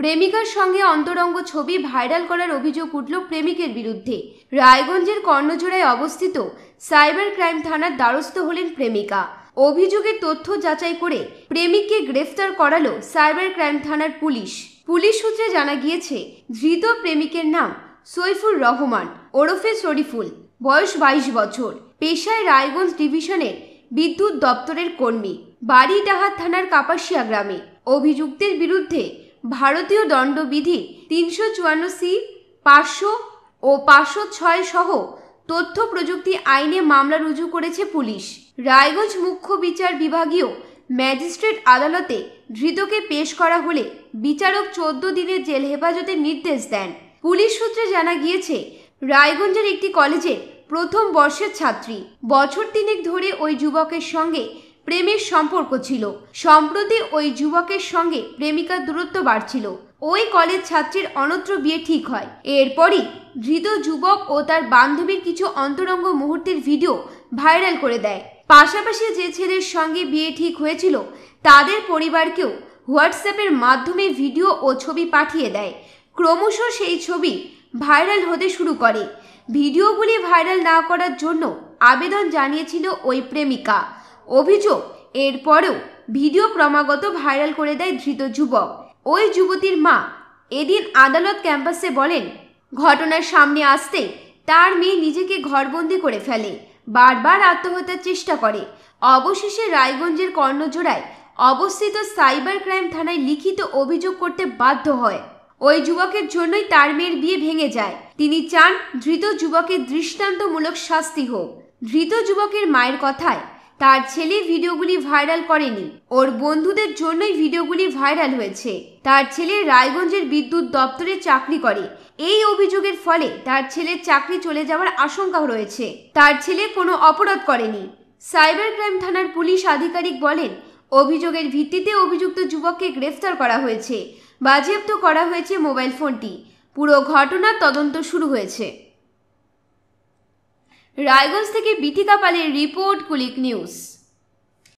প্রেমিকার সঙ্গে অন্তরঙ্গ ছবি ভাইরাল করার অভিযোগ উঠল প্রেমিকের বিরুদ্ধে রায়গঞ্জের কর্ণজোড়ায় অবস্থিত সাইবার ক্রাইম থানার দ্বারস্থ হলেন প্রেমিকা অভিযোগের তথ্য যাচাই করে প্রেমিককে গ্রেফতার করালো সাইবার ক্রাইম থানার পুলিশ পুলিশ সূত্রে জানা গিয়েছে ধৃত প্রেমিকের নাম সৈফুর রহমান ওরফে শরীফুল বয়স বাইশ বছর পেশায় রায়গঞ্জ ডিভিশনের বিদ্যুৎ দপ্তরের কর্মী বাড়িডাহার থানার কাপাসিয়া গ্রামে অভিযুক্তের বিরুদ্ধে ভারতীয় দণ্ডবিধি তিনশো চুয়ান্ন সি পাঁচশো ও পাঁচশো ছয় সহ তথ্য প্রযুক্তি আইনে মামলা রুজু করেছে পুলিশ রায়গঞ্জ মুখ্য বিচার বিভাগীয় ম্যাজিস্ট্রেট আদালতে ধৃতকে পেশ করা হলে বিচারক চোদ্দ দিনের জেল হেফাজতের নির্দেশ দেন পুলিশ সূত্রে জানা গিয়েছে রায়গঞ্জের একটি কলেজের প্রথম বর্ষের ছাত্রী বছর তিনেক ধরে ওই যুবকের সঙ্গে প্রেমের সম্পর্ক ছিল সম্প্রতি ওই যুবকের সঙ্গে প্রেমিকার দূরত্ব বাড়ছিল ওই কলেজ ছাত্রীর অনত্র বিয়ে ঠিক হয় এরপরই ধৃত যুবক ও তার বান্ধবীর কিছু অন্তরঙ্গ মুহূর্তের ভিডিও ভাইরাল করে দেয় পাশাপাশি যে ছেলের সঙ্গে বিয়ে ঠিক হয়েছিল তাদের পরিবারকেও হোয়াটসঅ্যাপের মাধ্যমে ভিডিও ও ছবি পাঠিয়ে দেয় ক্রমশ সেই ছবি ভাইরাল হতে শুরু করে ভিডিওগুলি ভাইরাল না করার জন্য আবেদন জানিয়েছিল ওই প্রেমিকা অভিযোগ এরপরেও ভিডিও ক্রমাগত ভাইরাল করে দেয় ধৃত যুবক ওই যুবতীর মা এদিন আদালত ক্যাম্পাসে বলেন ঘটনার সামনে আসতে তার মেয়ে নিজেকে ঘরবন্দি করে ফেলে বারবার আত্মহত্যার চেষ্টা করে অবশেষে রায়গঞ্জের কর্ণজোড়ায় অবস্থিত সাইবার ক্রাইম থানায় লিখিত অভিযোগ করতে বাধ্য হয় ওই যুবকের জন্যই তার মেয়ের বিয়ে ভেঙে যায় তিনি চান ধৃত যুবকের দৃষ্টান্তমূলক শাস্তি হোক ধৃত যুবকের মায়ের কথায় তার ছেলে ভিডিওগুলি ভাইরাল করেনি ওর বন্ধুদের জন্যই ভিডিওগুলি ভাইরাল হয়েছে তার ছেলে রায়গঞ্জের বিদ্যুৎ দপ্তরে চাকরি করে এই অভিযোগের ফলে তার ছেলের চাকরি চলে যাওয়ার আশঙ্কাও রয়েছে তার ছেলে কোনো অপরাধ করেনি সাইবার ক্রাইম থানার পুলিশ আধিকারিক বলেন অভিযোগের ভিত্তিতে অভিযুক্ত যুবককে গ্রেফতার করা হয়েছে বাজেয়াপ্ত করা হয়েছে মোবাইল ফোনটি পুরো ঘটনার তদন্ত শুরু হয়েছে রায়গঞ্জ থেকে বিথিকা পালের রিপোর্ট কুলিক নিউজ